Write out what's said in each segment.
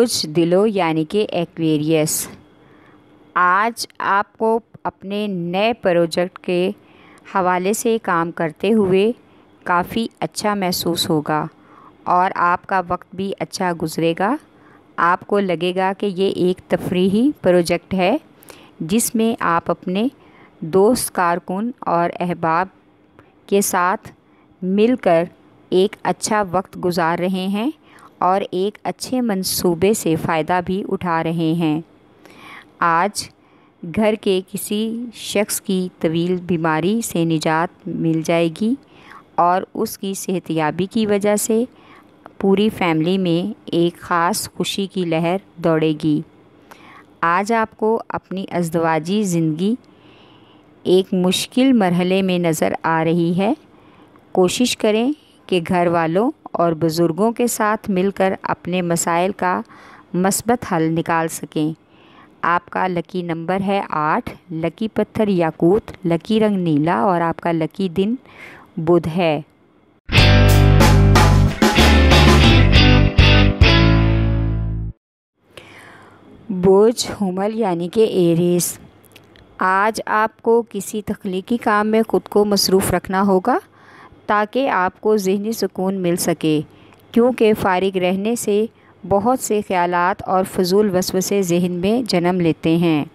बुज दिलो यानी कि एक्वेरियस आज आपको अपने नए प्रोजेक्ट के हवाले से काम करते हुए काफ़ी अच्छा महसूस होगा और आपका वक्त भी अच्छा गुजरेगा आपको लगेगा कि ये एक तफरीही प्रोजेक्ट है जिसमें आप अपने दोस्त कारकुन और अहबाब के साथ मिलकर एक अच्छा वक्त गुजार रहे हैं और एक अच्छे मंसूबे से फ़ायदा भी उठा रहे हैं आज घर के किसी शख्स की तवील बीमारी से निजात मिल जाएगी और उसकी सेहतियाबी की वजह से पूरी फैमिली में एक ख़ास खुशी की लहर दौड़ेगी आज आपको अपनी अजदवाजी ज़िंदगी एक मुश्किल मरहले में नज़र आ रही है कोशिश करें कि घर वालों और बुज़ुर्गों के साथ मिलकर अपने मसाइल का मस्बत हल निकाल सकें आपका लकी नंबर है आठ लकी पत्थर याकूत लकी रंग नीला और आपका लकी दिन बुध है बोझ हमल यानी कि एरेस आज आपको किसी तख्लीकी काम में ख़ुद को मसरूफ़ रखना होगा ताकि आपको जहनी सुकून मिल सके क्योंकि फ़ारिग रहने से बहुत से ख्याल और फजूल वसवसे जहन में जन्म लेते हैं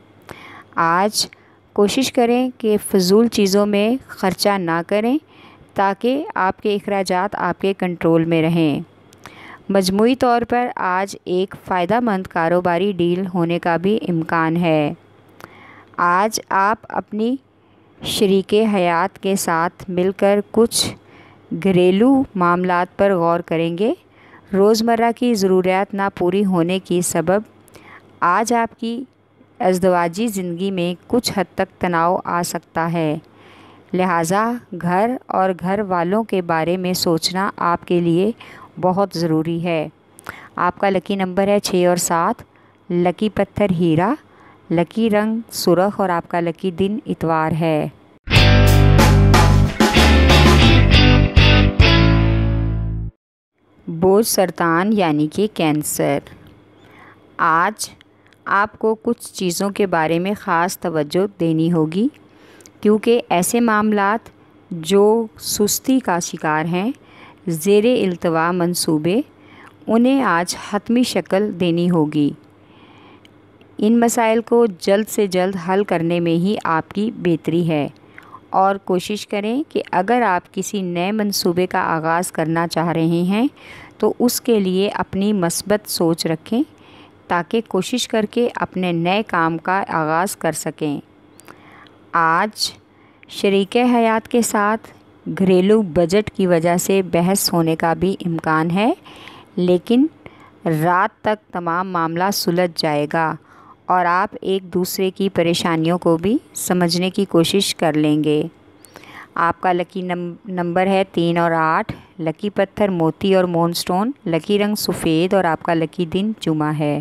आज कोशिश करें कि फजूल चीज़ों में ख़र्चा ना करें ताकि आपके अखराज आपके कंट्रोल में रहें मजमू तौर पर आज एक फ़ायदा मंद कारोबारी डील होने का भी इम्कान है आज आप अपनी शरीक हयात के साथ मिलकर कुछ घरेलू मामला पर गौर करेंगे रोज़मर्रा की ज़रूरियात ना पूरी होने की सबब आज आपकी अजदवाजी ज़िंदगी में कुछ हद तक तनाव आ सकता है लिहाजा घर और घर वालों के बारे में सोचना आपके लिए बहुत ज़रूरी है आपका लकी नंबर है छः और सात लकी पत्थर हीरा लकी रंग सुरख और आपका लकी दिन इतवार है बोझ सरतान यानी कि कैंसर आज आपको कुछ चीज़ों के बारे में ख़ास तवज्जो देनी होगी क्योंकि ऐसे मामलात जो सुस्ती का शिकार हैं ज़ेर अल्तवा मनसूबे उन्हें आज हतमी शक्ल देनी होगी इन मसाइल को जल्द से जल्द हल करने में ही आपकी बेहतरी है और कोशिश करें कि अगर आप किसी नए मंसूबे का आगाज़ करना चाह रहे हैं तो उसके लिए अपनी मस्बत सोच रखें ताकि कोशिश करके अपने नए काम का आगाज़ कर सकें आज शरीक हयात के साथ घरेलू बजट की वजह से बहस होने का भी इम्कान है लेकिन रात तक तमाम मामला सुलझ जाएगा और आप एक दूसरे की परेशानियों को भी समझने की कोशिश कर लेंगे आपका लकी नंबर है तीन और आठ लकी पत्थर मोती और मोन स्टोन लकी रंग सफ़ेद और आपका लकी दिन जुमा है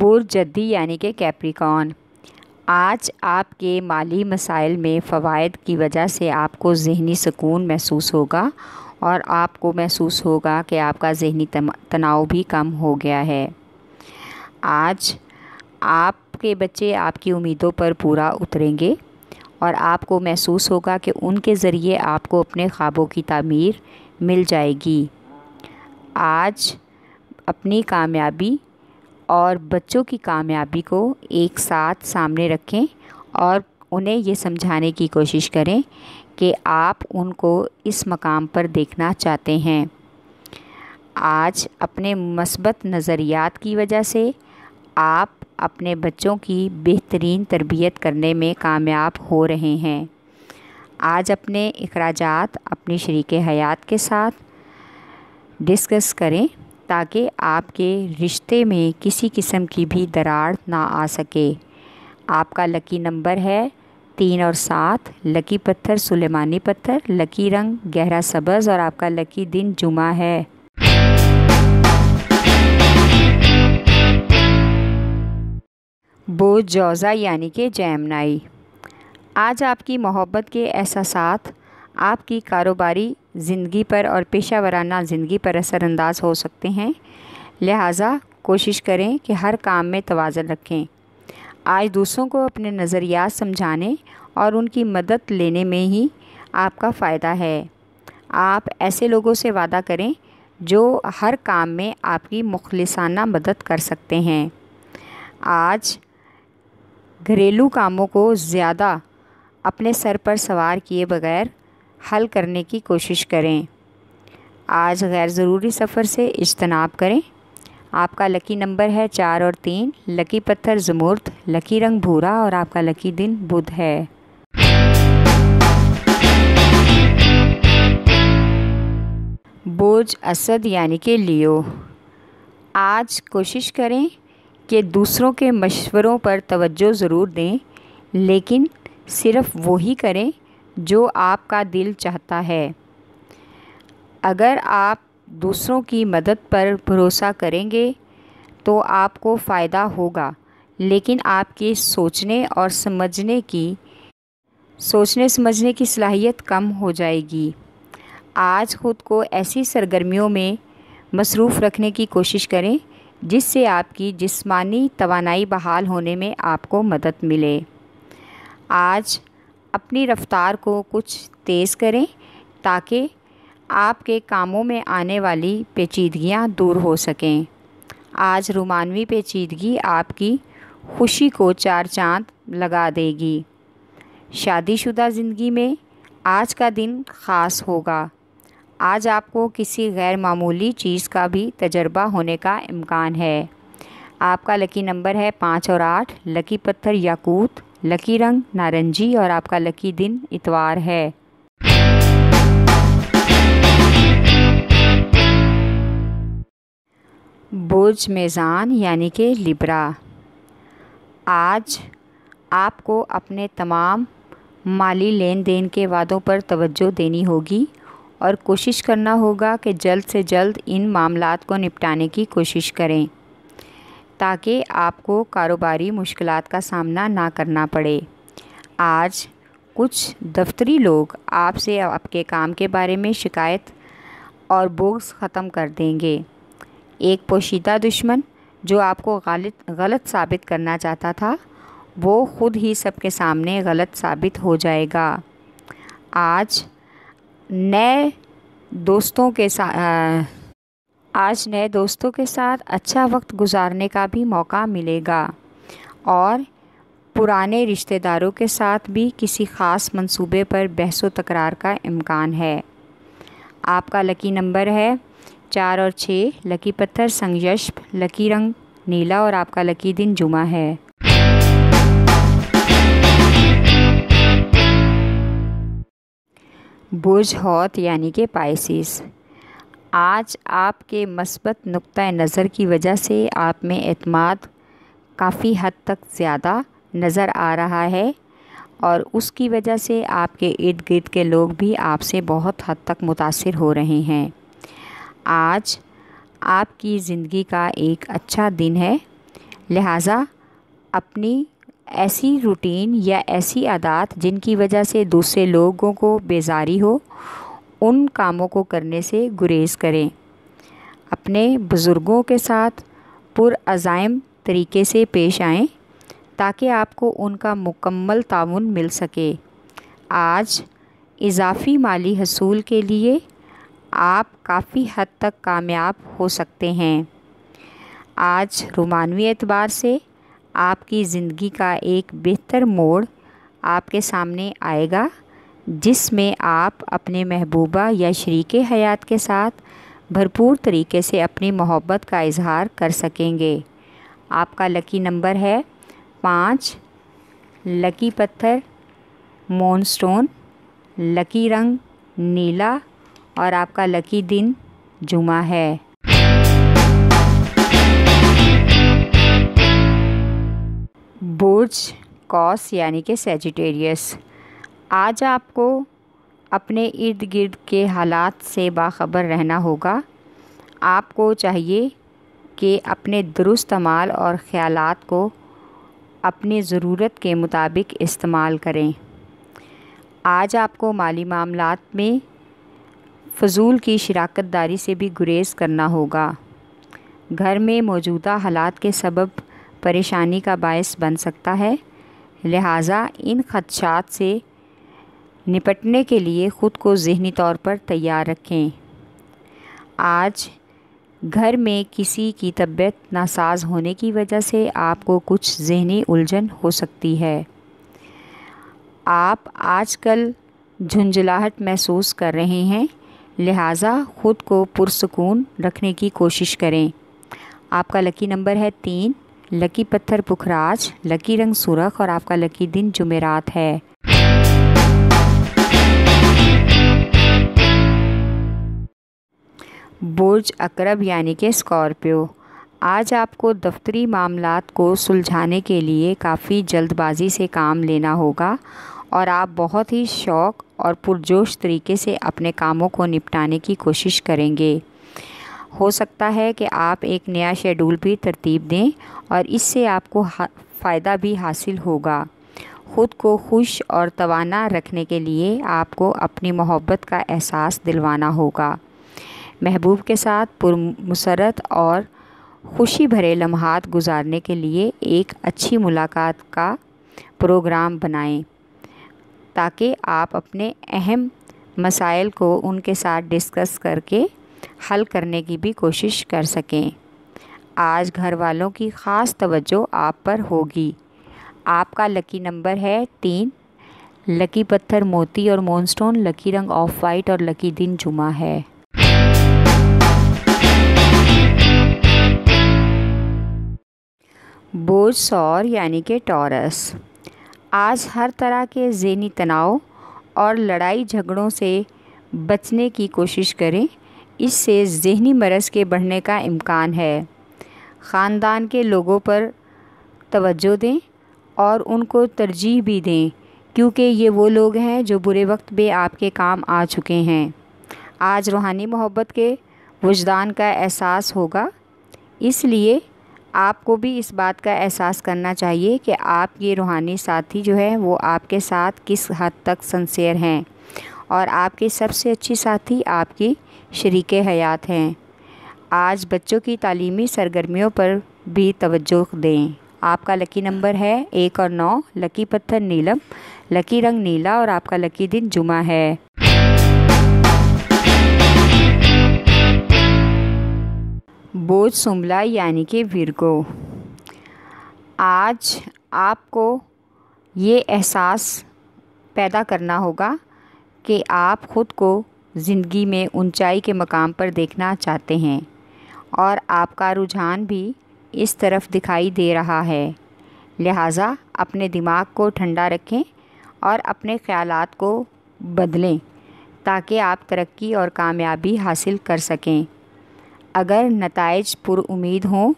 बुर जद्दी यानी कि कैप्रिकॉन आज आपके माली मसाइल में फ़वाद की वजह से आपको जहनी सुकून महसूस होगा और आपको महसूस होगा कि आपका जहनी तनाव भी कम हो गया है आज आपके बच्चे आपकी उम्मीदों पर पूरा उतरेंगे और आपको महसूस होगा कि उनके ज़रिए आपको अपने ख्वाबों की तामीर मिल जाएगी आज अपनी कामयाबी और बच्चों की कामयाबी को एक साथ सामने रखें और उन्हें ये समझाने की कोशिश करें कि आप उनको इस मकाम पर देखना चाहते हैं आज अपने मस्बत नज़रियात की वजह से आप अपने बच्चों की बेहतरीन तरबियत करने में कामयाब हो रहे हैं आज अपने अखराज अपनी शरीक हयात के साथ डिस्कस करें ताकि आपके रिश्ते में किसी किस्म की भी दरार ना आ सके आपका लकी नंबर है तीन और सात लकी पत्थर सुलेमानी पत्थर लकी रंग गहरा सबज और आपका लकी दिन जुमा है बोझ जौज़ा यानी कि जैमनाई आज आपकी मोहब्बत के एहसास आपकी कारोबारी ज़िंदगी पर और पेशा वाराना ज़िंदगी पर असरानंदाज हो सकते हैं लिहाजा कोशिश करें कि हर काम में तोज़न रखें आज दूसरों को अपने नज़रियात समझाने और उनकी मदद लेने में ही आपका फ़ायदा है आप ऐसे लोगों से वादा करें जो हर काम में आपकी मुखलसाना मदद कर सकते हैं आज घरेलू कामों को ज़्यादा अपने सर पर सवार किए बगैर हल करने की कोशिश करें आज गैर ज़रूरी सफ़र से इजतनाब करें आपका लकी नंबर है चार और तीन लकी पत्थर जमूर्त लकी रंग भूरा और आपका लकी दिन बुध है बोझ असद यानी कि लियो आज कोशिश करें कि दूसरों के मशवरों पर तवज्जो ज़रूर दें लेकिन सिर्फ वही करें जो आपका दिल चाहता है अगर आप दूसरों की मदद पर भरोसा करेंगे तो आपको फ़ायदा होगा लेकिन आपके सोचने और समझने की सोचने समझने की सलाहियत कम हो जाएगी आज ख़ुद को ऐसी सरगर्मियों में मसरूफ़ रखने की कोशिश करें जिससे आपकी जिस्मानी तवानाई बहाल होने में आपको मदद मिले आज अपनी रफ़्तार को कुछ तेज़ करें ताकि आपके कामों में आने वाली पेचीदगियाँ दूर हो सकें आज रोमानवी पेचीदगी आपकी खुशी को चार चांद लगा देगी शादीशुदा ज़िंदगी में आज का दिन ख़ास होगा आज आपको किसी गैर मामूली चीज़ का भी तजर्बा होने का इम्कान है आपका लकी नंबर है पाँच और आठ लकी पत्थर याकूत लकी रंग नारंगी और आपका लकी दिन इतवार है बुर्ज मेज़ान यानी कि लिब्रा आज आपको अपने तमाम माली लेन देन के वादों पर तवज्जो देनी होगी और कोशिश करना होगा कि जल्द से जल्द इन मामलों को निपटाने की कोशिश करें ताकि आपको कारोबारी मुश्किल का सामना ना करना पड़े आज कुछ दफ्तरी लोग आपसे आपके काम के बारे में शिकायत और बोग्स ख़त्म कर देंगे एक पोशीदा दुश्मन जो आपको गलत गलत साबित करना चाहता था वो ख़ुद ही सबके सामने गलत साबित हो जाएगा आज नए दोस्तों के साथ आज नए दोस्तों के साथ अच्छा वक्त गुजारने का भी मौका मिलेगा और पुराने रिश्तेदारों के साथ भी किसी ख़ास मंसूबे पर बहसो तकरार का इम्कान है आपका लकी नंबर है चार और छः लकी पत्थर संयश्प लकी रंग नीला और आपका लकी दिन जुमा है बुज हौत यानी कि पाइसिस आज आपके मस्बत नुक़ नज़र की वजह से आप में अतमाद काफ़ी हद तक ज़्यादा नज़र आ रहा है और उसकी वजह से आपके इर्द गिर्द के लोग भी आपसे बहुत हद तक मुतासर हो रहे हैं आज आपकी ज़िंदगी का एक अच्छा दिन है लिहाजा अपनी ऐसी रूटीन या ऐसी आदत जिनकी वजह से दूसरे लोगों को बेजारी हो उन कामों को करने से गुरेज़ करें अपने बुज़ुर्गों के साथ पुरज़ाइम तरीके से पेश आएं ताकि आपको उनका मुकम्मल ताउन मिल सके आज इजाफ़ी माली हसूल के लिए आप काफ़ी हद तक कामयाब हो सकते हैं आज रोमानवी एतबार से आपकी ज़िंदगी का एक बेहतर मोड़ आपके सामने आएगा जिसमें आप अपने महबूबा या शरीक हयात के साथ भरपूर तरीके से अपनी मोहब्बत का इजहार कर सकेंगे आपका लकी नंबर है पाँच लकी पत्थर मोनस्टोन लकी रंग नीला और आपका लकी दिन जुमा है बुर्ज कॉस यानी कि सेजिटेरियस आज आपको अपने इर्द गिर्द के हालात से बाखबर रहना होगा आपको चाहिए कि अपने दुरुस्त माल और ख़्याल को अपनी ज़रूरत के मुताबिक इस्तेमाल करें आज आपको माली मामलों में फजूल की शराकत दारी से भी गुरेज करना होगा घर में मौजूदा हालात के सबब परेशानी का बायस बन सकता है लिहाजा इन खदशात से निपटने के लिए ख़ुद को जहनी तौर पर तैयार रखें आज घर में किसी की तबीयत नासाज होने की वजह से आपको कुछ जहनी उलझन हो सकती है आप आजकल झुंझलाहट महसूस कर रहे हैं लिहाजा ख़ुद को पुरसकून रखने की कोशिश करें आपका लकी नंबर है तीन लकी पत्थर पुखराज लकी रंग सुरख और आपका लकी दिन जुमेरात है बुर्ज अकरब यानी के स्कॉर्पियो आज आपको दफ्तरी मामलात को सुलझाने के लिए काफ़ी जल्दबाजी से काम लेना होगा और आप बहुत ही शौक़ और पुरजोश तरीके से अपने कामों को निपटाने की कोशिश करेंगे हो सकता है कि आप एक नया शेड्यूल भी तरतीब दें और इससे आपको फ़ायदा भी हासिल होगा ख़ुद को खुश और तवाना रखने के लिए आपको अपनी मोहब्बत का एहसास दिलवाना होगा महबूब के साथ पुरमसरत और खुशी भरे लम्हात गुजारने के लिए एक अच्छी मुलाकात का प्रोग्राम बनाएं ताकि आप अपने अहम मसाइल को उनके साथ डिस्कस करके हल करने की भी कोशिश कर सकें आज घर वालों की ख़ास तवज्जो आप पर होगी आपका लकी नंबर है तीन लकी पत्थर मोती और मोनस्टोन लकी रंग ऑफ वाइट और लकी दिन जुमा है बोझ सौर यानी कि टॉरस आज हर तरह के ज़हनी तनाव और लड़ाई झगड़ों से बचने की कोशिश करें इससे जहनी मरज़ के बढ़ने का इम्कान है ख़ानदान के लोगों पर तवज्जो दें और उनको तरजीह भी दें क्योंकि ये वो लोग हैं जो बुरे वक्त में आपके काम आ चुके हैं आज रूहानी मोहब्बत के वजदान का एहसास होगा इसलिए आपको भी इस बात का एहसास करना चाहिए कि आप ये रूहानी साथी जो है वो आपके साथ किस हद तक सन्सेयर हैं और आपके सबसे अच्छी साथी आपकी शरीक हयात हैं आज बच्चों की तालीमी सरगर्मियों पर भी तवज्जो दें आपका लकी नंबर है एक और नौ लकी पत्थर नीलम लकी रंग नीला और आपका लकी दिन जुमा है बोझ सुमला यानी कि वीरगो आज आपको ये एहसास पैदा करना होगा कि आप ख़ुद को ज़िंदगी में ऊंचाई के मकाम पर देखना चाहते हैं और आपका रुझान भी इस तरफ दिखाई दे रहा है लिहाजा अपने दिमाग को ठंडा रखें और अपने ख्याल को बदलें ताकि आप तरक्की और कामयाबी हासिल कर सकें अगर नतज पुरुद हों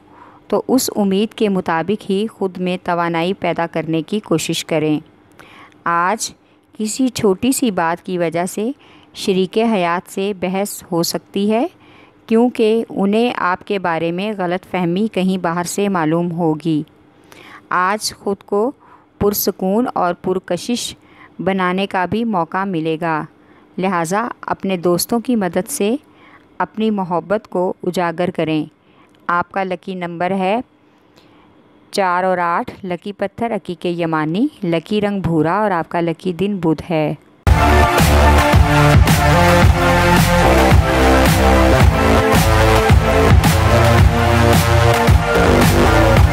तो उस उम्मीद के मुताबिक ही ख़ुद में तोानाई पैदा करने की कोशिश करें आज किसी छोटी सी बात की वजह से शरीक हयात से बहस हो सकती है क्योंकि उन्हें आपके बारे में गलत फहमी कहीं बाहर से मालूम होगी आज ख़ुद को पुरसकून और पुरकशिश बनाने का भी मौका मिलेगा लिहाजा अपने दोस्तों की मदद से अपनी मोहब्बत को उजागर करें आपका लकी नंबर है चार और आठ लकी पत्थर अकीके यमानी लकी रंग भूरा और आपका लकी दिन बुध है